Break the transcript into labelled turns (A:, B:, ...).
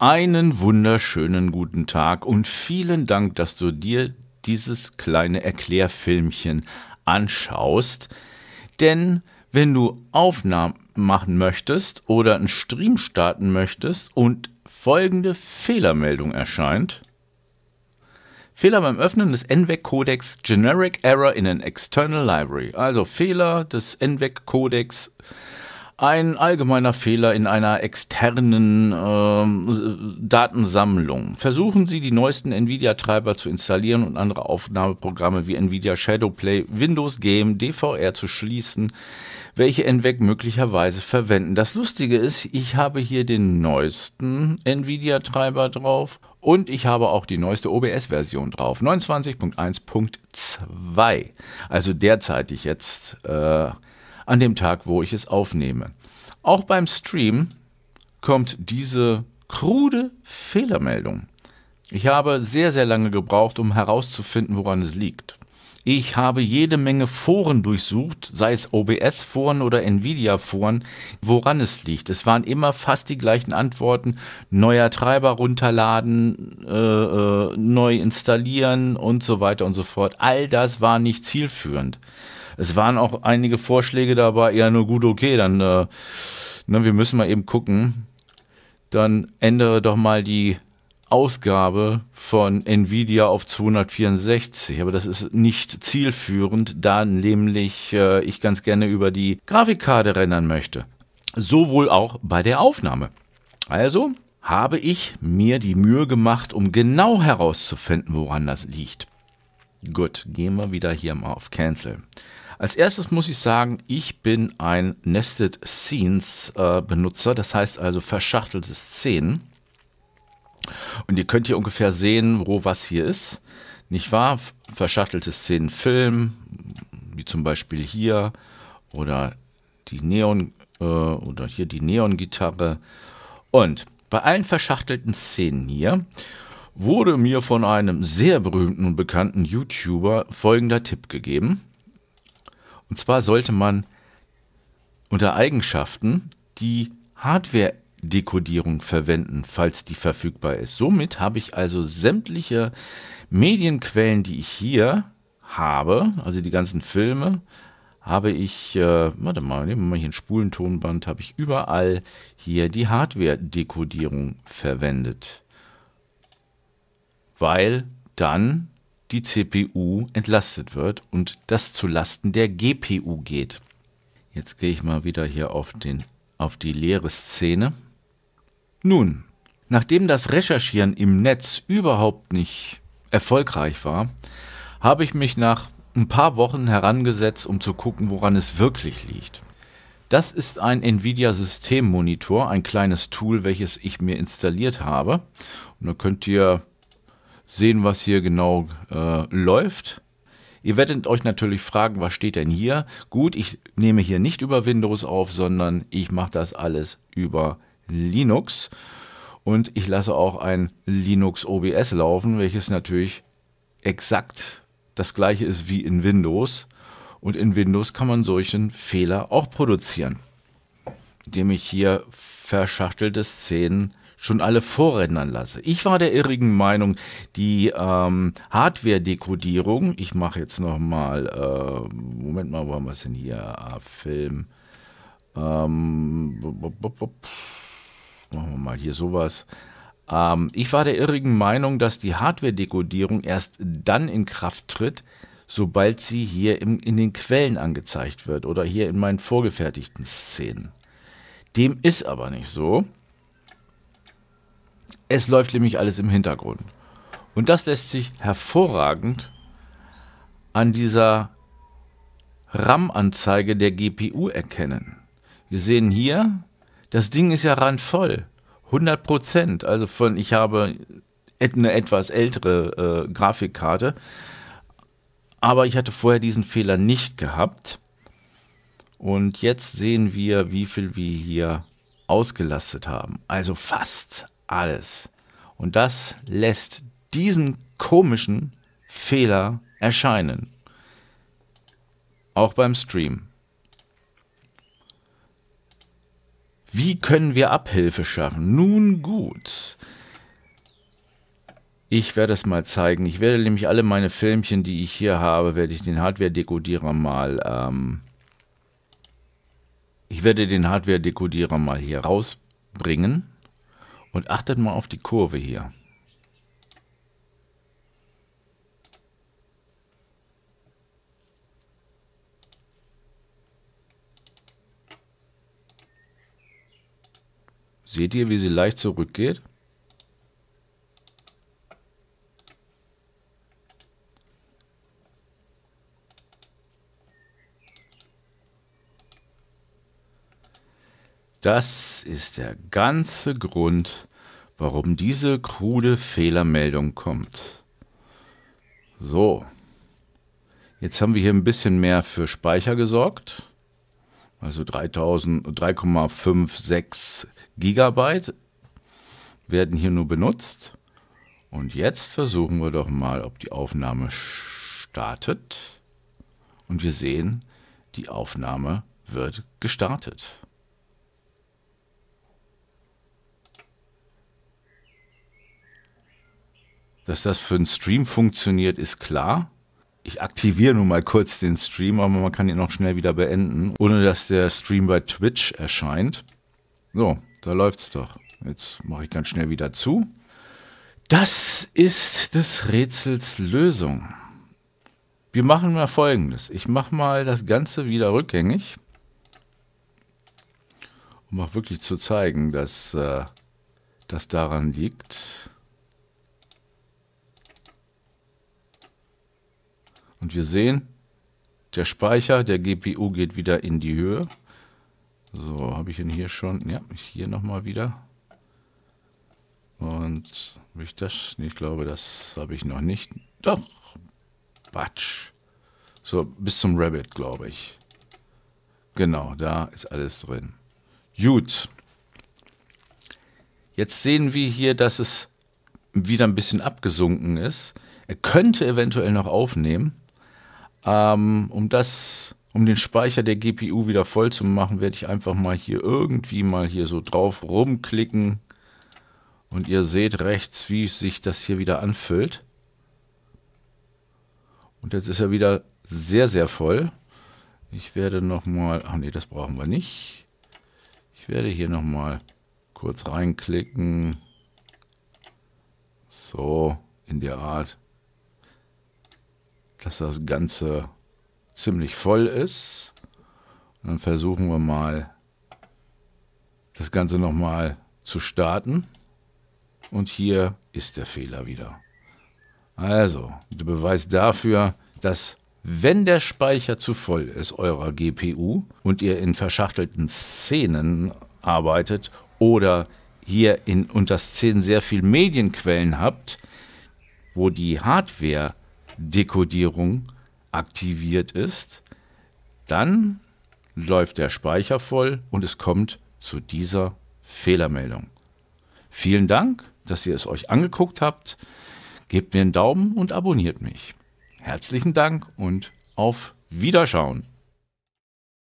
A: Einen wunderschönen guten Tag und vielen Dank, dass du dir dieses kleine Erklärfilmchen anschaust. Denn wenn du Aufnahmen machen möchtest oder einen Stream starten möchtest und folgende Fehlermeldung erscheint, Fehler beim Öffnen des nvec codex Generic Error in an External Library. Also Fehler des NVEC-Codecs ein allgemeiner Fehler in einer externen ähm, Datensammlung. Versuchen Sie, die neuesten NVIDIA-Treiber zu installieren und andere Aufnahmeprogramme wie NVIDIA Shadowplay, Windows Game, DVR zu schließen, welche NVEC möglicherweise verwenden. Das Lustige ist, ich habe hier den neuesten NVIDIA-Treiber drauf und ich habe auch die neueste OBS-Version drauf, 29.1.2. Also derzeitig jetzt. Äh, an dem Tag, wo ich es aufnehme. Auch beim Stream kommt diese krude Fehlermeldung. Ich habe sehr, sehr lange gebraucht, um herauszufinden, woran es liegt. Ich habe jede Menge Foren durchsucht, sei es OBS-Foren oder Nvidia-Foren, woran es liegt. Es waren immer fast die gleichen Antworten. Neuer Treiber runterladen, äh, äh, neu installieren und so weiter und so fort. All das war nicht zielführend. Es waren auch einige Vorschläge dabei, ja nur gut, okay, dann, äh, ne, wir müssen mal eben gucken. Dann ändere doch mal die Ausgabe von Nvidia auf 264. Aber das ist nicht zielführend, da nämlich äh, ich ganz gerne über die Grafikkarte rendern möchte. Sowohl auch bei der Aufnahme. Also habe ich mir die Mühe gemacht, um genau herauszufinden, woran das liegt. Gut, gehen wir wieder hier mal auf Cancel. Als erstes muss ich sagen, ich bin ein Nested Scenes äh, Benutzer, das heißt also verschachtelte Szenen. Und ihr könnt hier ungefähr sehen, wo was hier ist. Nicht wahr? Verschachtelte Szenen Film, wie zum Beispiel hier oder die Neon äh, oder hier die Neon-Gitarre. Und bei allen verschachtelten Szenen hier wurde mir von einem sehr berühmten und bekannten YouTuber folgender Tipp gegeben. Und zwar sollte man unter Eigenschaften die Hardware Dekodierung verwenden, falls die verfügbar ist. Somit habe ich also sämtliche Medienquellen, die ich hier habe, also die ganzen Filme, habe ich, äh, warte mal, nehmen wir mal hier ein Spulentonband, habe ich überall hier die Hardware-Dekodierung verwendet. Weil dann die CPU entlastet wird und das zulasten der GPU geht. Jetzt gehe ich mal wieder hier auf, den, auf die leere Szene. Nun, nachdem das Recherchieren im Netz überhaupt nicht erfolgreich war, habe ich mich nach ein paar Wochen herangesetzt, um zu gucken, woran es wirklich liegt. Das ist ein Nvidia Systemmonitor, ein kleines Tool, welches ich mir installiert habe. Und da könnt ihr sehen, was hier genau äh, läuft. Ihr werdet euch natürlich fragen, was steht denn hier? Gut, ich nehme hier nicht über Windows auf, sondern ich mache das alles über Linux. Und ich lasse auch ein Linux OBS laufen, welches natürlich exakt das gleiche ist wie in Windows. Und in Windows kann man solchen Fehler auch produzieren, indem ich hier verschachtelte Szenen schon alle vorrendern lasse. Ich war der irrigen Meinung, die ähm, Hardware-Dekodierung, ich mache jetzt nochmal, äh, Moment mal, wo haben wir es denn hier? Ah, Film. Ähm, machen wir mal hier sowas. Ähm, ich war der irrigen Meinung, dass die Hardware-Dekodierung erst dann in Kraft tritt, sobald sie hier im, in den Quellen angezeigt wird oder hier in meinen vorgefertigten Szenen. Dem ist aber nicht so. Es läuft nämlich alles im Hintergrund. Und das lässt sich hervorragend an dieser RAM-Anzeige der GPU erkennen. Wir sehen hier, das Ding ist ja randvoll. 100 Prozent. Also von, ich habe eine etwas ältere äh, Grafikkarte, aber ich hatte vorher diesen Fehler nicht gehabt. Und jetzt sehen wir, wie viel wir hier ausgelastet haben. Also fast alles. Und das lässt diesen komischen Fehler erscheinen. Auch beim Stream. Wie können wir Abhilfe schaffen? Nun gut. Ich werde es mal zeigen. Ich werde nämlich alle meine Filmchen, die ich hier habe, werde ich den Hardware-Dekodierer mal... Ähm ich werde den Hardware-Dekodierer mal hier rausbringen. Und achtet mal auf die Kurve hier. Seht ihr, wie sie leicht zurückgeht? Das ist der ganze Grund, warum diese krude Fehlermeldung kommt. So, jetzt haben wir hier ein bisschen mehr für Speicher gesorgt also 3,56 Gigabyte werden hier nur benutzt. Und jetzt versuchen wir doch mal, ob die Aufnahme startet. Und wir sehen, die Aufnahme wird gestartet. Dass das für einen Stream funktioniert, ist klar. Ich aktiviere nun mal kurz den Stream, aber man kann ihn noch schnell wieder beenden, ohne dass der Stream bei Twitch erscheint. So, da läuft's doch. Jetzt mache ich ganz schnell wieder zu. Das ist des Rätsels Lösung. Wir machen mal folgendes. Ich mache mal das Ganze wieder rückgängig. Um auch wirklich zu zeigen, dass äh, das daran liegt. Und wir sehen, der Speicher der GPU geht wieder in die Höhe. So, habe ich ihn hier schon? Ja, hier nochmal wieder. Und habe ich das? Nee, Ich glaube, das habe ich noch nicht. Doch. Quatsch. So, bis zum Rabbit, glaube ich. Genau, da ist alles drin. Gut. Jetzt sehen wir hier, dass es wieder ein bisschen abgesunken ist. Er könnte eventuell noch aufnehmen. Ähm, um das, um den Speicher der GPU wieder voll zu machen, werde ich einfach mal hier irgendwie mal hier so drauf rumklicken. Und ihr seht rechts, wie sich das hier wieder anfüllt. Und jetzt ist er wieder sehr, sehr voll. Ich werde nochmal, ach nee, das brauchen wir nicht. Ich werde hier nochmal kurz reinklicken. So, in der Art dass das Ganze ziemlich voll ist. Und dann versuchen wir mal, das Ganze nochmal zu starten. Und hier ist der Fehler wieder. Also, der Beweis dafür, dass wenn der Speicher zu voll ist eurer GPU und ihr in verschachtelten Szenen arbeitet oder hier in unter Szenen sehr viel Medienquellen habt, wo die Hardware Dekodierung aktiviert ist, dann läuft der Speicher voll und es kommt zu dieser Fehlermeldung. Vielen Dank, dass ihr es euch angeguckt habt. Gebt mir einen Daumen und abonniert mich. Herzlichen Dank und auf Wiederschauen.